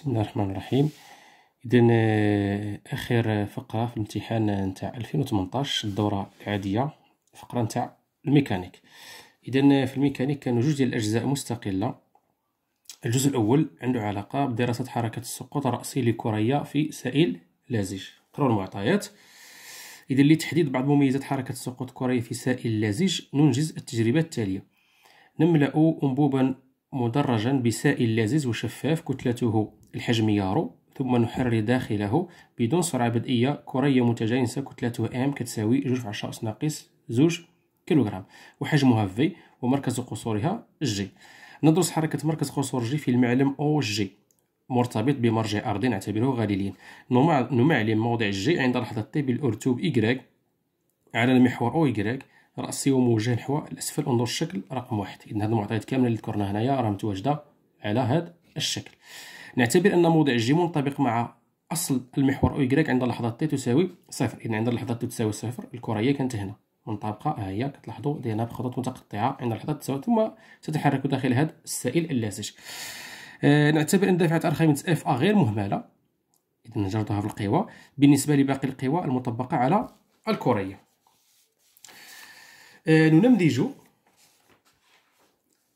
بسم الله الرحمن الرحيم إذن اخر فقره في الامتحان نتاع 2018 الدوره العاديه فقرة نتاع الميكانيك إذن في الميكانيك كانوا جوج ديال الاجزاء مستقله الجزء الاول عنده علاقه بدراسه حركه السقوط الراسي لكريه في سائل لازج قراو المعطيات إذن لتحديد بعض مميزات حركه سقوط كريه في سائل لازج ننجز التجربه التاليه نملا انبوبا مدرجا بسائل لازج وشفاف كتلته الحجم يارو ثم نحرر داخله بدون سرعة بدئية كرية متجانسة كتلتها ام كتساوي جوج في عشرة ناقص زوج كيلوغرام وحجمها في ومركز قصورها جي ندرس حركة مركز قصور جي في المعلم أو جي مرتبط بمرجع أرضي نعتبره غاليليا نمعلم موضع جي عند لحظة تي بالأرتوب إيكغيك على المحور أو إيكغيك رأسي وموجه نحو الأسفل انظر الشكل رقم واحد إذن هاد المعطيات كاملة اللي ذكرناها هنايا راه متواجدة على هاد الشكل نعتبر أن موضع جي منطبق مع أصل المحور أو إيكغيك عند لحظة تي تساوي صفر إذا عند لحظة تي تساوي صفر الكرة هي كانت هنا منطبقة ها هي كتلاحظوا ديالها بخطوط متقطعة عند لحظة تساوي ثم تتحرك داخل هذا السائل اللاصق أه نعتبر أن دافعة أرخميدس اف أ غير مهملة إذا نجردها في القوى بالنسبة لباقي القوى المطبقة على الكرية أه ننمذج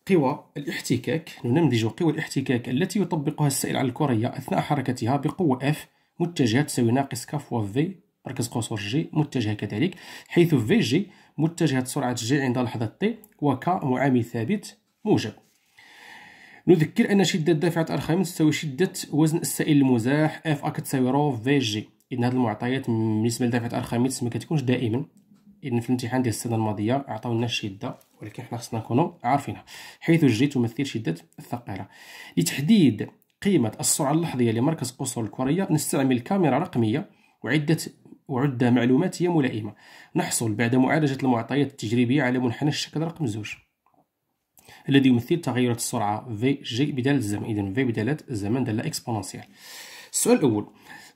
قوى الاحتكاك ننمذج قوى الاحتكاك التي يطبقها السائل على الكرية أثناء حركتها بقوة F متجهة تساوي ناقص ك فوا V مركز قصور جي متجهة كذلك حيث في جي متجهة سرعة جي عند لحظة تي وك معامل ثابت موجب نذكر أن شدة دافعة الخامس تساوي شدة وزن السائل المزاح اف أكتساوي تساوي رو في جي إذن هذه المعطيات بالنسبة لدافعة الخامس ما كتكونش دائما إذن في الامتحان ديال السنة الماضية عطاونا الشدة ولكن حنا خصنا نكونو عارفينها حيث الجي تمثل شدة الثقيلة لتحديد قيمة السرعة اللحظية لمركز قصر الكرية نستعمل كاميرا رقمية وعدة وعدة معلوماتية ملائمة نحصل بعد معالجة المعطيات التجريبية على منحنى الشكل رقم زوج الذي يمثل تغيرات السرعة في جي بدالة الزمن إذن في بدالة الزمن دالة إكسبونونسيال السؤال الأول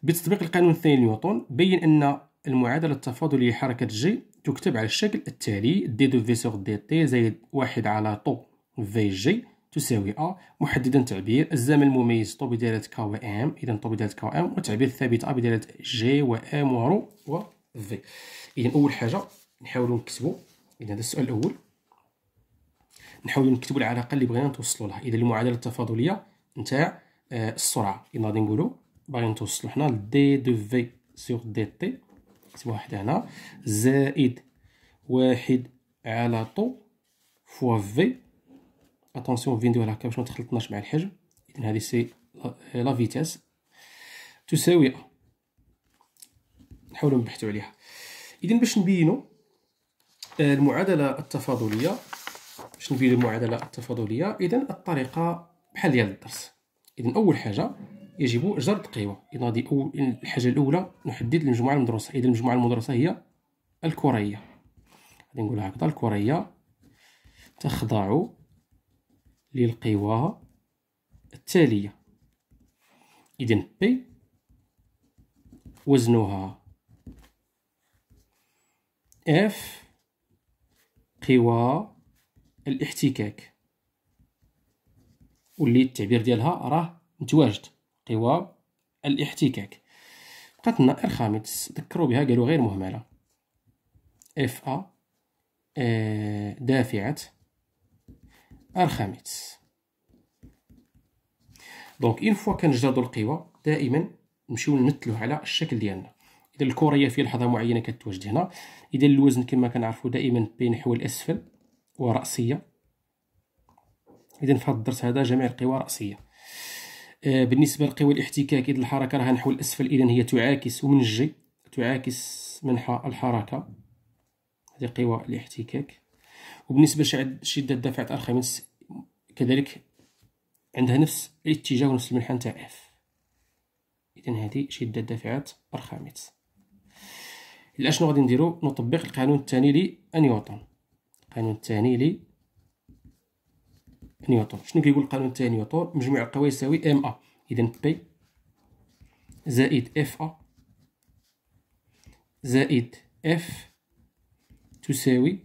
بتطبيق القانون الثاني لنيوتن بين أن المعادلة التفاضلية لحركة جي تكتب على الشكل التالي دي دو في سور دي تي زائد واحد على طو في جي تساوي أ محددا تعبير الزمن المميز طو بدالة كا و ام إذا طو بدالة كا و ام وتعبير ثابت أ بدالة جي و ام و رو و في إذا أول حاجة نحاولو نكتبو إذا هذا السؤال الأول نحاولو نكتبو العلاقة اللي بغينا نتوصلو لها إذا المعادلة التفاضلية نتاع آه، السرعة إذا غادي نقولو باغي نتوصلو حنا دي دو في سور دي تي نكتب واحد هنا زائد واحد على طو فوا في اتونسيون في نديرها هكا باش ما تخلطناش مع الحجم اذا هذه سي لا فيتاس تساوي نحاولوا نبحثوا عليها اذا باش نبينوا آه، المعادله التفاضليه باش نبينوا المعادله التفاضليه اذا الطريقه بحال ديال الدرس اذا اول حاجه يجب جر التقيوة إذا غادي الحاجة الأولى نحدد المجموعة المدروسة إذا المجموعة المدروسة هي الكرية غادي نقولها هكذا الكرية تخضع للقوى التالية إذا بي وزنها اف قوى الاحتكاك واللي التعبير ديالها راه متواجد قوى الاحتكاك بقات لنا ار خامس تذكروا بها قالوا غير مهمله اف ا دافعه ار خامس دونك اون فوا كنجردوا القوى دائما نمشيو نمثلو على الشكل ديالنا اذا الكوريه في لحظه معينه كتواجد هنا اذا الوزن كما كنعرفوا دائما بين نحو الاسفل وراسيه اذا في هذا الدرس هذا جميع القوى راسيه آه، بالنسبه لقوى الاحتكاك اذا الحركه راها نحو الاسفل اذا هي تعاكس ومن الجي تعاكس منحى الحركه هذه قوى الاحتكاك وبالنسبه لشده تاع الخميس كذلك عندها نفس الاتجاه ونفس المنحى نتاع اف اذا هذه شده الدفع ارخمس الان شنو غادي نديرو نطبق القانون الثاني لنيوتن القانون الثاني نيوتن شنو كيقول القانون تاع نيوتن مجموع القوى يساوي ام ا اذا بي زائد اف ا زائد اف تساوي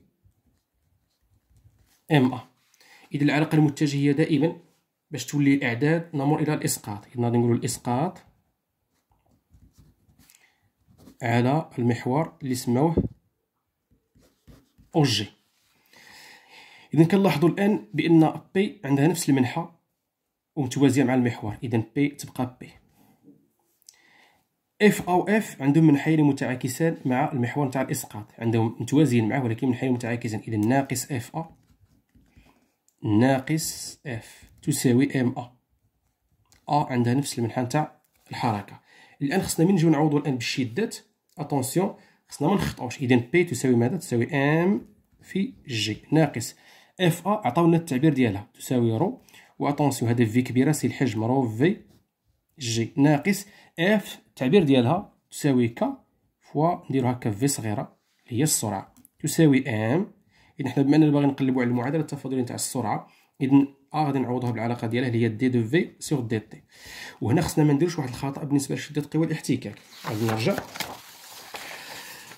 ام ا اذا العلاقه المتجهيه دائما باش تولي الاعداد نمر الى الاسقاط اذا غادي نقولوا الاسقاط على المحور اللي سموه اوجي اذا كنلاحظوا الان بان بي عندها نفس المنحة ومتوازية مع المحور اذا بي تبقى بي اف او اف عندهم منحيين متعاكسان مع المحور نتاع الاسقاط عندهم متوازيين معه ولكن منحيين متعاكسان اذا ناقص اف ا ناقص اف تساوي ام ا ا عندها نفس المنحة نتاع الحركة الان خصنا من نجيو نعوضوا الان بالشدات اتونسيون خصنا ما نخطاوش اذا بي تساوي ماذا تساوي ام في جي ناقص اف ا عطاونا التعبير ديالها تساوي رو واتونسيون هذا في كبيره سي الحجم رو في جي ناقص اف التعبير ديالها تساوي كا فوا نديرو هكا في صغيره هي السرعه تساوي ام اذا حنا بما اننا باغي نقلبوا على المعادله التفاضليه تاع السرعه اذا ا غادي نعوضها بالعلاقه ديالها اللي هي دي دو في سور دي تي وهنا خصنا ما نديروش واحد الخطا بالنسبه لشده قوى الاحتكاك غادي نرجع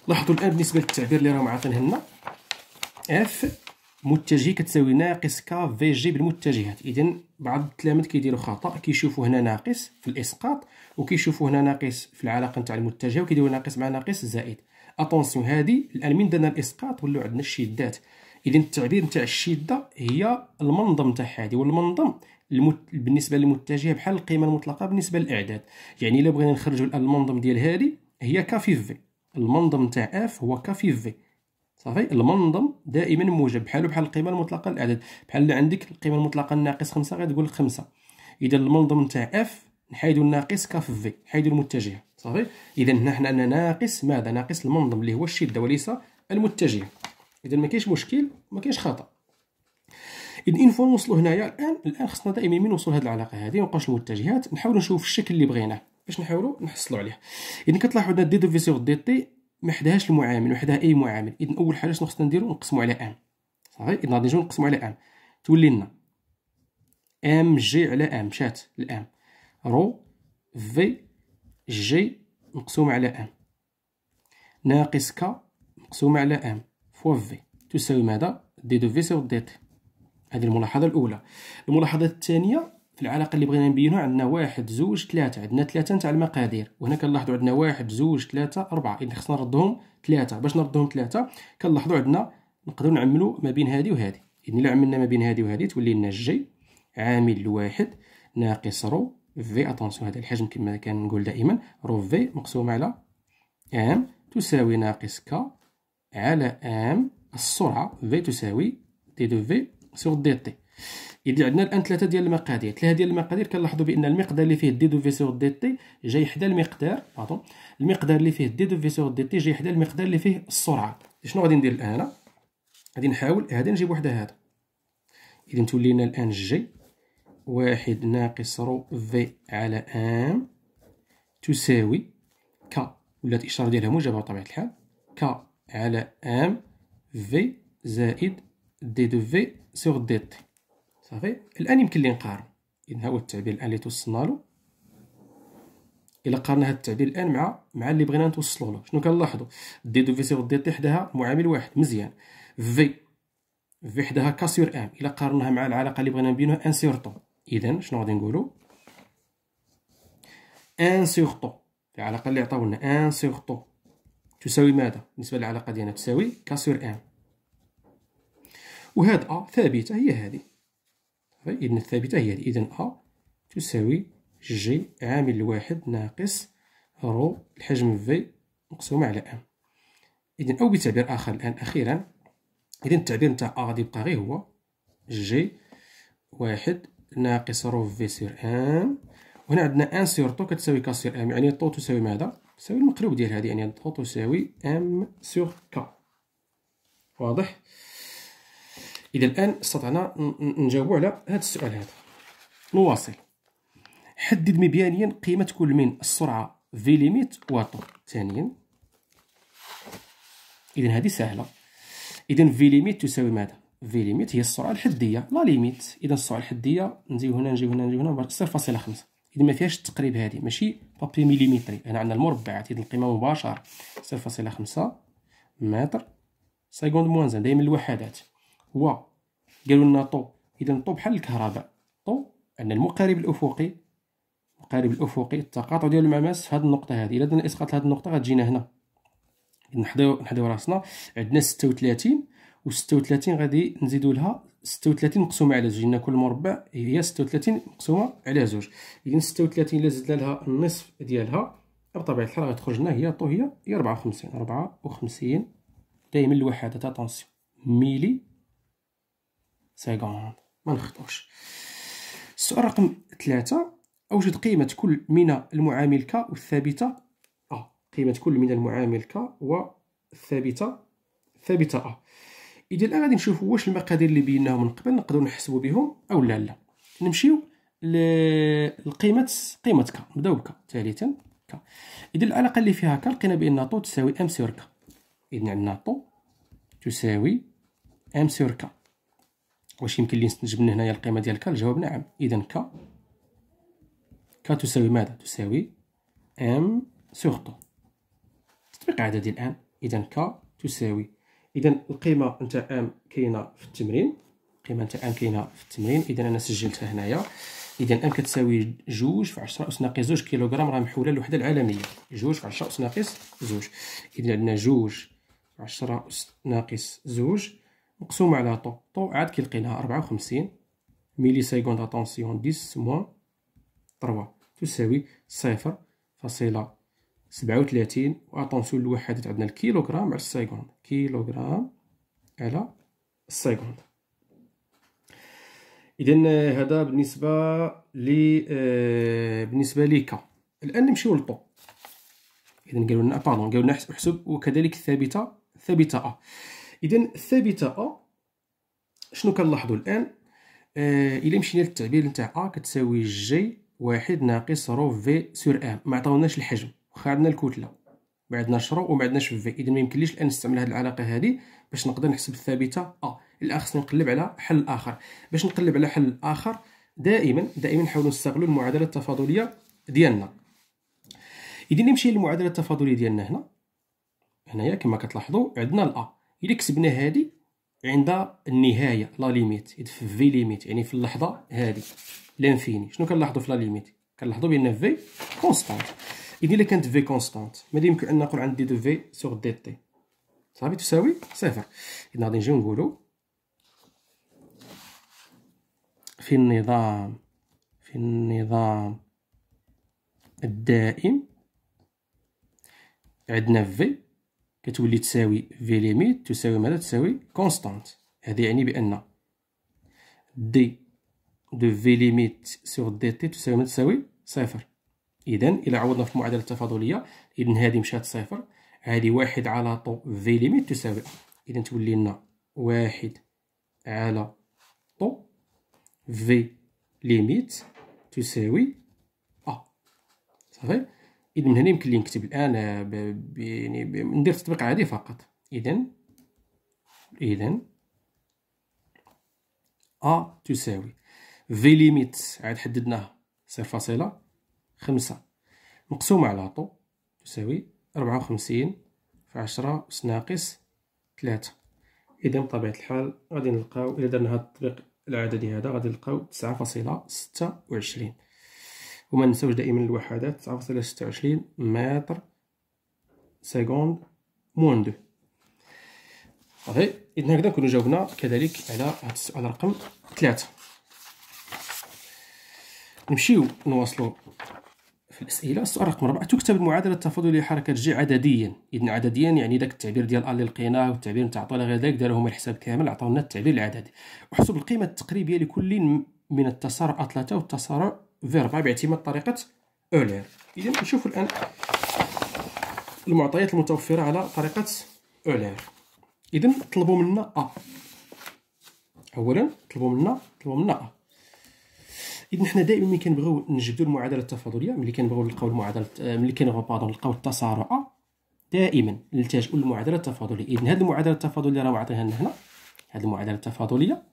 لاحظوا الان بالنسبه للتعبير اللي راه عاطينه لنا اف متجه كتساوي ناقص ك في جي بالمتجهات اذا بعض التلامذة كيديروا خطا كيشوفوا هنا ناقص في الاسقاط وكيشوفوا هنا ناقص في العلاقه نتاع المتجه وكيديروا ناقص مع ناقص زائد اتونسيون هادي الان من درنا الاسقاط ولاو عندنا الشدات اذا التعبير نتاع الشده هي المنظم نتاع هادي والمنظم المت... بالنسبه للمتجه بحال القيمه المطلقه بالنسبه للاعداد يعني الا بغينا نخرجوا الان المنظم ديال هادي هي ك في المنظم نتاع اف هو في في صافي المنظم دائما موجب بحالو بحال القيمه المطلقه للاعداد بحال اللي عندك القيمه المطلقه ناقص خمسة غتقول خمسة اذا المنظم تاع اف نحيدو الناقص ك في في نحيدو المتجهه صافي اذا هنا حنا عندنا ناقص ماذا ناقص المنظم اللي هو الشده وليس المتجهه اذا ما كاينش مشكل ما كاينش خطا اذا ان فوا نوصلوا هنايا الان الان خصنا دائما من نوصل هذه العلاقه هذه ونقاش المتجهات نحاولوا نشوف الشكل اللي بغيناه باش نحاولوا نحصلوا عليه اذا كتلاحظوا هنا دي دو في سور دي تي ما حداهاش المعامل وحدها اي معامل اذا اول حاجه شنو خصنا نديرو نقسمو على ام صافي اذا غادي نجيو نقسمو على ام تولي لنا ام جي على ام مشات الام رو في جي مقسوم على ام ناقص ك مقسوم على ام فوا في تساوي ماذا دي دو في سور دي تي هذه الملاحظه الاولى الملاحظه الثانيه في العلاقة اللي بغينا نبينو عندنا واحد زوج ثلاثة عندنا ثلاثة نتاع المقادير وهنا كنلاحظوا عندنا واحد زوج ثلاثة أربعة إذا خصنا نردهم ثلاثة باش نردهم ثلاثة كنلاحظوا عندنا نقدروا نعملوا ما بين هذه وهذه إذن إلا عملنا ما بين هذه وهذه تولي لنا جي عامل لواحد ناقص رو في اتونسيون هذا الحجم كما كنقول دائما رو في مقسوم على ام تساوي ناقص ك على ام السرعة في تساوي دي دو في سور دي تي يدي عندنا الآن ثلاثة ديال المقادير ثلاثة ديال المقادير كنلاحظوا بأن المقدار اللي فيه دي دو في سور دي تي جاي حدا المقدار باردون المقدار اللي فيه دي دو في سور دي تي جاي حدا المقدار اللي فيه السرعة شنو غادي ندير الآن غادي نحاول هذا نجيب وحده هذا إذا تولي لنا الآن جي واحد ناقص رو في على ام تساوي ك ولات الإشارة ديالها موجبة بطبيعة الحال ك على ام في زائد دي دو في سور دي تي صافي الان يمكن لي نقارن اذا هو التعبير الان اللي توصلنا له الا قارنا هذا التعبير الان مع مع اللي بغينا نتوصلوا له شنو كنلاحظوا دي دو في سي دي تي حداها معامل واحد مزيان في في حداها كاسيور ان الا قارناها مع العلاقه اللي بغينا نبينوها ان سيغ طو اذا شنو غادي نقولوا ان سيغ طو العلاقه اللي عطاو لنا ان سيغ طو تساوي ماذا بالنسبه للعلاقه ديالنا تساوي كاسيور ان وهاد ا ثابته هي هذه إذن الثابتة هي إذن أ تساوي جي عامل واحد ناقص رو الحجم في مقسومة على ام إذن أو بتعبير آخر الآن أخيرا إذن التعبير نتاع أ غادي يبقى غير هو جي واحد ناقص رو في سير ام وهنا عندنا ان سير طو كتساوي كا سير ام يعني طو تساوي ماذا تساوي المقلوب ديال هذه يعني طو تساوي ام سير كا واضح اذا الان استطعنا نجاوب على هذا السؤال هذا نواصل حدد مبيانيا قيمه كل من السرعه في ليميت واتو ثانيا اذا هذه سهله اذا في ليميت تساوي ماذا في ليميت هي السرعه الحديه لا ليميت اذا السرعه الحديه نجيو هنا نجي هنا نجي هنا 0.5 اذا ما فيهاش التقريب هذه ماشي بابي مليمتري هنا عندنا المربعات اذا القيمه مباشره 0.5 متر سكوند موان دائما الوحدات هو قالوا لنا طو اذا طو بحال الكهرباء طو ان المقارب الافقي المقارب الافقي التقاطع ديال المماس في هذه النقطه هذه الا درنا اسقاط هذه النقطه غتجينا هنا نحضيو نحضيو راسنا عندنا 36 و 36 غادي نزيدو لها 36 مقسومه على جوج لان كل مربع هي 36 مقسومه على جوج اذا 36 الا زدنا لها النصف ديالها بطبيعه الحال غتخرج لنا هي طو هي 54 54 دائما الوحدات اتونسيون ميلي سكوند ما نخطوش السؤال رقم ثلاثة أوجد قيمة كل من المعامل ك والثابتة أ آه، قيمة كل من المعامل ك والثابتة ثابتة أ آه. إذا الآن غادي نشوفوا واش المقادير اللي بيناهم من قبل نقدروا نحسبوا بهم أو لا لا نمشيو لقيمة قيمة ك نبداو بك ثالثا ك إذا العلاقة اللي فيها ك لقينا بأن طو تساوي أم سور ك إذا عندنا طو تساوي أم سور ك واش يمكن لي نستنتج من هنايا القيمه ديال ك الجواب نعم اذا ك ك تساوي ماذا تساوي ام سور طو تطبيق عددي الان اذا ك تساوي اذا القيمه نتاع ام كاينه في التمرين القيمه نتاع ام كاينه في التمرين اذا انا سجلتها هنايا اذا ام كتساوي جوج في 10 اس ناقص جوج كيلوغرام راه محوله للوحده العالميه جوج في 10 اس ناقص جوج اذا عندنا جوج في 10 اس ناقص جوج مقسوم على طو طو عاد كيلقي ربعة وخمسين ميلي سيكوند اتونسيون ديس موان تروا تساوي صفر فاصلة سبعة وثلاثين واتونسيون الوحدات عندنا الكيلوغرام على السيكوند كيلوغرام على السيكوند اذا هذا بالنسبه لي آه، بالنسبه لك الان نمشيو لطو اذا قالوا لنا باردون آه، قالوا لنا احسب وكذلك الثابته ثابته ا اذا الثابته ا شنو كنلاحظوا الان آه مشينا للتعبير نتاع ا كتساوي جي واحد ناقص رو في سور ام ما عطاوناش الحجم واخا عندنا الكتله ما عندناش رو وما عندناش في اذا ما يمكنليش الان نستعمل هذه العلاقه هذه باش نقدر نحسب الثابته ا الان خصني نقلب على حل اخر باش نقلب على حل اخر دائما دائما نحاولوا نستغلوا المعادله التفاضليه ديالنا اذا نمشي للمعادله التفاضليه ديالنا هنا هنايا كما كتلاحظوا عندنا الا الا كتبنا هادي عند النهايه لا ليميت اذ في في ليميت يعني في اللحظه هادي لانفيني شنو كنلاحظوا في لا ليميت كنلاحظوا بان في كونستانت اذا الا كانت في كونستانت ماذا يمكن ان نقول عندي دو في سوغ دي تي صافي تساوي صفر اذا غادي نجيو نقولوا في النظام في النظام الدائم عندنا في كتولي تساوي في ليميت تساوي ماذا تساوي كونستانت هذا يعني بان دي دو في ليميت سور دي تي تساوي ماذا تساوي صفر اذا الى عوضنا في المعادله التفاضليه اذا هذه مشات صفر هذه واحد على طو في ليميت تساوي اذا تولي لنا واحد على طو في ليميت تساوي ا صافي اذا من هنا يمكن لي نكتب الان آه، يعني ندير تطبيق عادي فقط اذا اذا ا تساوي في ليميت عاد حددناها صفر فاصلة خمسة مقسومة على طو تساوي ربعة وخمسين في عشرة أس ناقص ثلاثة إذا بطبيعة الحال غادي نلقاو الى درنا هاد التطبيق العددي هذا غادي نلقاو تسعة فاصلة ستة وعشرين وما ننساوش دائما الوحدات 9.26 متر سكوند موان دو صافي اذا هكذا نكونوا جاوبنا كذلك على هذا السؤال رقم ثلاثة نمشيو نواصلو في الاسئله السؤال رقم 4 تكتب المعادله التفاضليه لحركه جي عدديا اذا عدديا يعني داك التعبير ديال ا اللي لقيناه والتعبير نتاع طول غير داك دارهم هما الحساب كامل عطاونا التعبير العددي احسب القيمه التقريبيه لكل من التسارع 3 والتسارع فيربا باعتماد طريقة أولير إذا نشوف الآن المعطيات المتوفرة على طريقة أولير إذا طلبوا منا أ أولا طلبوا منا طلبوا منا أ اذا حنا دائما ملي كنبغيو نجبدوا المعادله التفاضليه ملي كنبغيو نلقاو المعادله ملي كنبغيو باردون نلقاو التسارع دائما نلتجئوا للمعادله التفاضليه اذا هذه المعادله التفاضليه راه معطيها لنا هنا هذه المعادله التفاضليه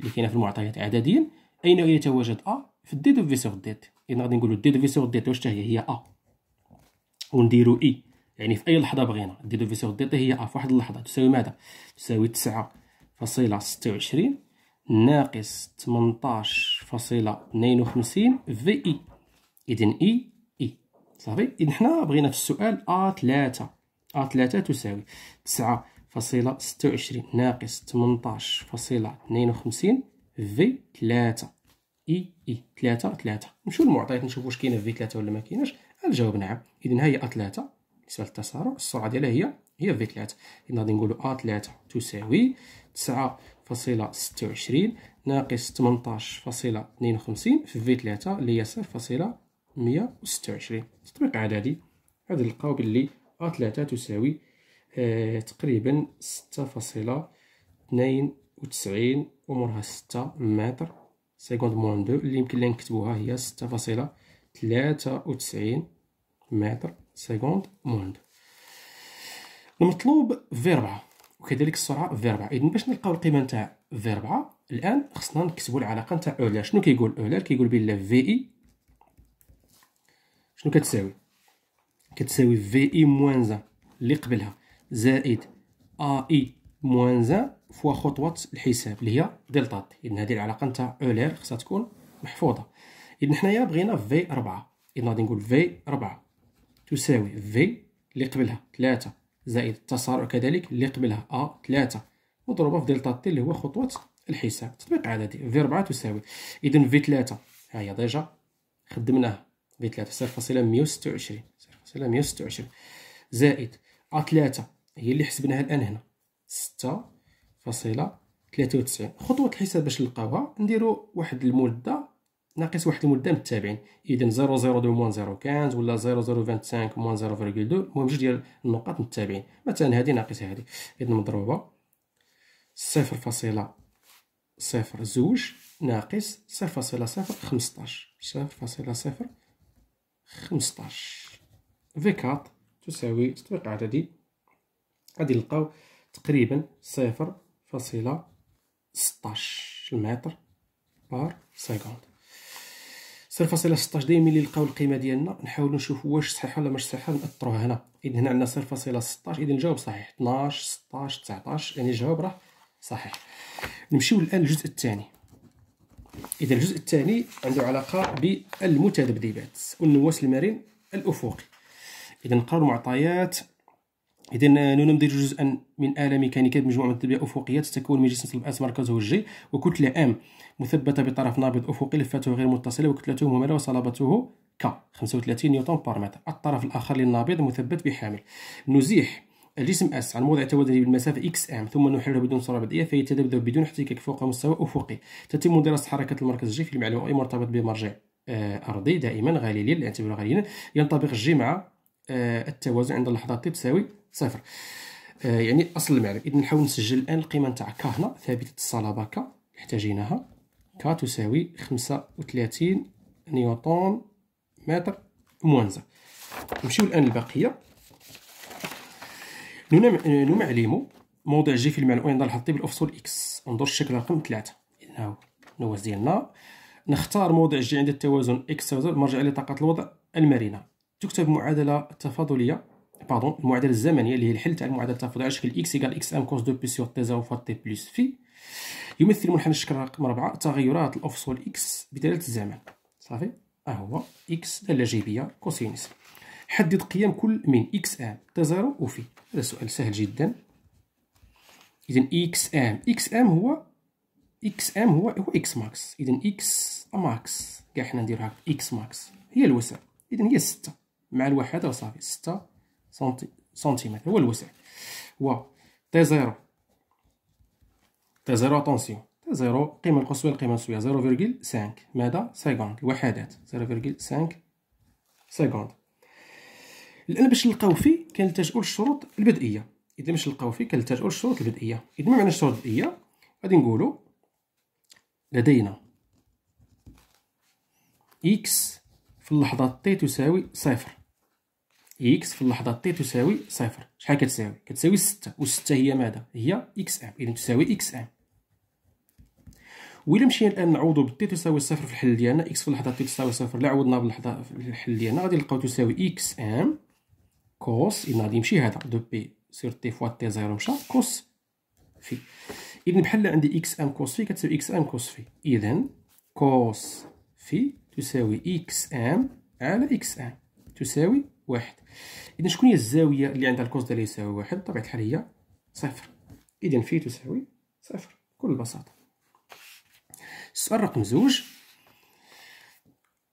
اللي كاينه في المعطيات اعداديا اين يتواجد ا في الدي دو في سور ديت اذا يعني غادي نقولوا دي دو في سور ديت واش حتى هي هي ا ونديروا اي يعني في اي لحظه بغينا دي دو في سور ديت هي ا في واحد اللحظه تساوي ماذا تساوي 9.26 ناقص 18.52 في اي اذا اي اي صافي اذا حنا بغينا في السؤال ا 3 ا 3 تساوي 9.26 ناقص 18.52 في 3 اي اي 3 3 نمشيو للمعطيات نشوفوا واش كاينه في 3 ولا ما كايناش الجواب نعم اذا ها هي ا 3 بالنسبه للتسارع السرعه ديالها هي هي في 3 اذا غادي نقولوا ا 3 تساوي 9.26 ناقص 18.52 في في 3 اللي هي 0.126 تطبيق عددي غادي نلقاو باللي ا 3 تساوي آه تقريبا 6.92 ومرها 6 متر سيكوند موان دو اللي يمكن لنا نكتبوها هي ستة فاصلة تلاتة وتسعين متر سيكوند موان دو المطلوب في ربعة وكذلك السرعة في ربعة إذن باش نلقاو القيمة نتاع في ربعة الآن خصنا نكتبو العلاقة نتاع أولار شنو كيقول أولار كيقول بلا في إي e شنو كتساوي كتساوي في إي موان زا اللي قبلها زائد أ إي e. موان زان فوا خطوة الحساب اللي هي دلتا تي إذن هذه العلاقة نتاع e أولير خصها تكون محفوظة إذن حنايا بغينا في ربعة إذن غادي نقول في ربعة تساوي في اللي قبلها تلاتة زائد التسارع كذلك اللي قبلها أ تلاتة مضروبة في دلتا تي اللي هو خطوة الحساب تطبيق عددي في ربعة تساوي إذن في تلاتة ها هي ديجا خدمناها في تلاتة صفر فاصلة مية وستة وعشرين صفر فاصلة مية وستة وعشرين زائد أ تلاتة هي اللي حسبناها الآن هنا ستة فاصلة تلاتة وتسعين خطوة الحساب باش نلقاوها نديرو واحد المدة ناقص واحد المدة من التابعين إذا زيرو زيرو دو موان زيرو كانز ولا زيرو زيرو فانت سانك موان زيرو فيرغيل دو المهم جوج ديال النقط من التابعين مثلا هادي ناقص هادي إذا مضروبة صفر فاصلة صفر زوج ناقص صفر فاصلة صفر خمسطاش صفر فاصلة صفر خمسطاش في كات تساوي تطبيق عددي غادي نلقاو تقريبا صفر فاصلة ستاش المتر بار سكوند صفر فاصلة ستاش دايما اللي لقاو القيمة ديالنا نحاولو نشوفو واش صحيحة ولا مش صحيحة نأثرو هنا إذن هنا عندنا صفر فاصلة ستاش إذن الجواب صحيح تناش ستاش تسعطاش يعني الجواب راه صحيح نمشيو الآن للجزء الثاني إذا الجزء الثاني عنده علاقة بالمتذبذبات والنواس المرن الأفقي إذا نقراو المعطيات إذا ننمذج جزءا من آلة ميكانيكية بمجموعة من التلبية أفقية تتكون من جسم أس مركزه الجي وكتلة أم مثبتة بطرف نابض أفقي لفاته غير متصلة وكتلته مهملة وصلابته ك 35 نيوتن بار متر الطرف الآخر للنابض مثبت بحامل نزيح الجسم اس عن موضع توازنه بالمسافه اكس ام ثم نحرره بدون سرعه بدئيه فيتذبذب بدون احتكاك فوق مستوى افقي تتم دراسه حركه المركز جي في المعلومه اي مرتبط بمرجع آه، ارضي دائما غالي لاعتباره غاليليا ينطبق الجي مع آه، التوازن عند اللحظة تي تساوي صفر آه، يعني أصل المعرب إذا نحاول نسجل الآن القيمة نتاع ك هنا ثابتة الصلابة ك احتاجيناها ك تساوي 35 نيوتن متر موانزة نمشيو الآن للبقية نعلم موضع جي في المعلوم عند الحطي الافصول إكس ننظر الشكل رقم ثلاثة إذن هو النواز ديالنا نختار موضع جي عند التوازن إكس تساوي مرجع لطاقة الوضع المرنة تكتب المعادله التفاضليه باردون المعادله الزمنيه اللي هي الحل تاع المعادله التفاضليه على شكل اكس ايكال اكس ام كوس دو بي سيغ تيزا فوا تي بلس في يمثل منحنى الشكل رقم 4 تغيرات الافصول اكس بدلاله الزمن صافي ها هو اكس داله جيبيه كوسينس حدد قيم كل من اكس ام تا زيرو وفي هذا سؤال سهل جدا اذا اكس ام اكس ام هو اكس ام هو هو اكس ماكس اذا اكس ماكس كاع حنا نديروها اكس ماكس هي الوسع اذا هي 6 مع الوحدة وصافي ستة سنتي سنتيمتر هو الوسع و تي زيرو تي زيرو اتونسيون تي زيرو القيمة القصوى القيمة القصوى زيرو فيرجيل سانك مادا سكوند الوحدات زيرو فيرجيل سانك سكوند الان باش نلقاو فيه كنلتجؤو للشروط البدئية اذا باش نلقاو فيه كنلتجؤو للشروط البدئية اذا ما معنى الشروط البدئية غادي نقولو لدينا اكس في اللحظة تي تساوي صفر إكس في اللحظة تي تساوي صفر شحال كتساوي كتساوي ستة وستة هي ماذا هي إكس إم إذا تساوي إكس إم وإلا مشينا الآن نعوضو بتي تساوي صفر في الحل ديالنا إكس في اللحظة تي تساوي صفر لا عوضنا باللحظة في الحل ديالنا غادي نلقاو تساوي إكس إم كوس إذا غادي يمشي هذا دو بي سير تي فوا تي زيرو مشا كوس في إذا بحال عندي إكس إم كوس في كتساوي إكس إم كوس في إذا كوس في تساوي إكس أم على إكس أم تساوي واحد إذا شكون هي الزاوية اللي عندها الكوز ديالها يساوي واحد بطبيعة الحال هي صفر إذا في تساوي صفر بكل بساطة السؤال رقم زوج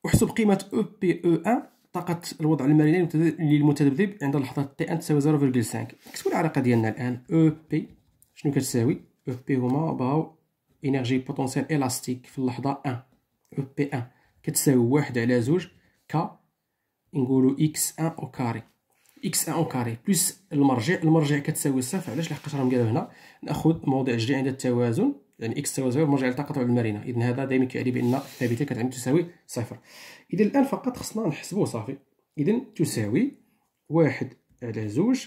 احسب قيمة أو بي أو أن طاقة الوضع المرينة للمتذبذب عند لحظة تي أن تساوي زيرو فيرجل سانك كتكون العلاقة ديالنا الآن أو e بي شنو كتساوي أو e بي هما باو إنرجي بوتونسيال إلاستيك في اللحظة أن بي e ان كتساوي واحد على زوج ك نقولو اكس ان او كاري اكس ان او كاري بلس المرجع المرجع كتساوي صفر علاش لحقاش راهم قالو هنا ناخد موضع جديد عند التوازن يعني اكس تساوي صفر مرجع لتقاطع المرينه اذا هذا دائما كيعني بان الثابته كتعني تساوي صفر اذا الان فقط خصنا نحسبو صافي اذا تساوي واحد على زوج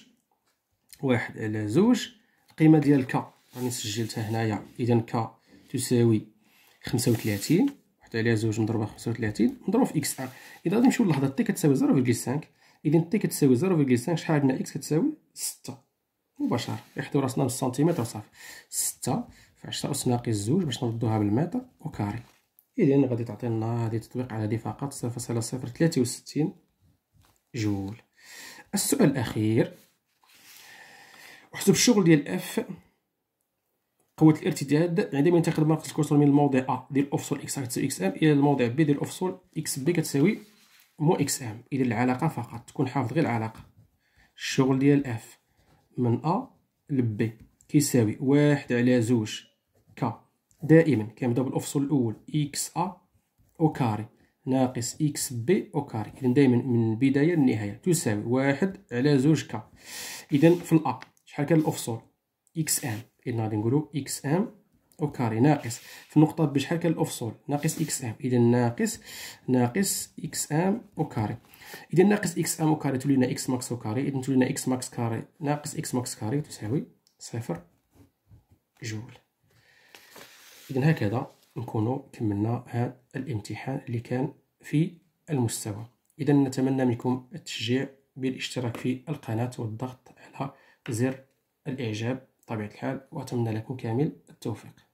واحد على زوج القيمه ديال ك راني سجلتها هنايا اذا ك تساوي خمسة وثلاثين ستة عليها زوج مضروبة خمسة وثلاثين مضروبة في إكس أن إذا غادي نمشيو للحظة تي كتساوي زيرو فيكل سانك إذا تي كتساوي زيرو فيكل سانك شحال عندنا إكس كتساوي ستة مباشرة يحطوا راسنا بالسنتيمتر صافي ستة في عشرة أس ناقص زوج باش نردوها بالمتر وكاري إذا غادي تعطينا هذه التطبيق على هذه فقط صفر فاصلة صفر تلاتي وستين جول السؤال الأخير احسب الشغل ديال اف قوه الارتداد عندما ينتقل مركز الكرسور من الموضع ا ديال الافصول اكس تساوي اكس ام الى الموضع بي ديال الافصول اكس بي كتساوي مو اكس ام الى العلاقه فقط تكون حافظ غير العلاقه الشغل ديال اف من ا لبي كيساوي واحد على زوج ك دائما كنبداو بالافصول الاول اكس ا او كاري ناقص اكس بي او كاري اذا دائما من البدايه للنهايه تساوي واحد على زوج ك اذا في الا شحال كان الافصول اكس ام اذا غادي نقولوا اكس ام او كاري ناقص في النقطه بشحال كان الأفصول ناقص اكس ام اذا ناقص ناقص اكس ام او كاري اذا ناقص اكس ام او كاري تولينا اكس ماكس او كاري اذا تولينا اكس ماكس كاري ناقص اكس ماكس كاري تساوي صفر جول اذا هكذا نكونوا كملنا هذا الامتحان اللي كان في المستوى اذا نتمنى منكم التشجيع بالاشتراك في القناه والضغط على زر الاعجاب بطبيعة الحال وأتمنى لكم كامل التوفيق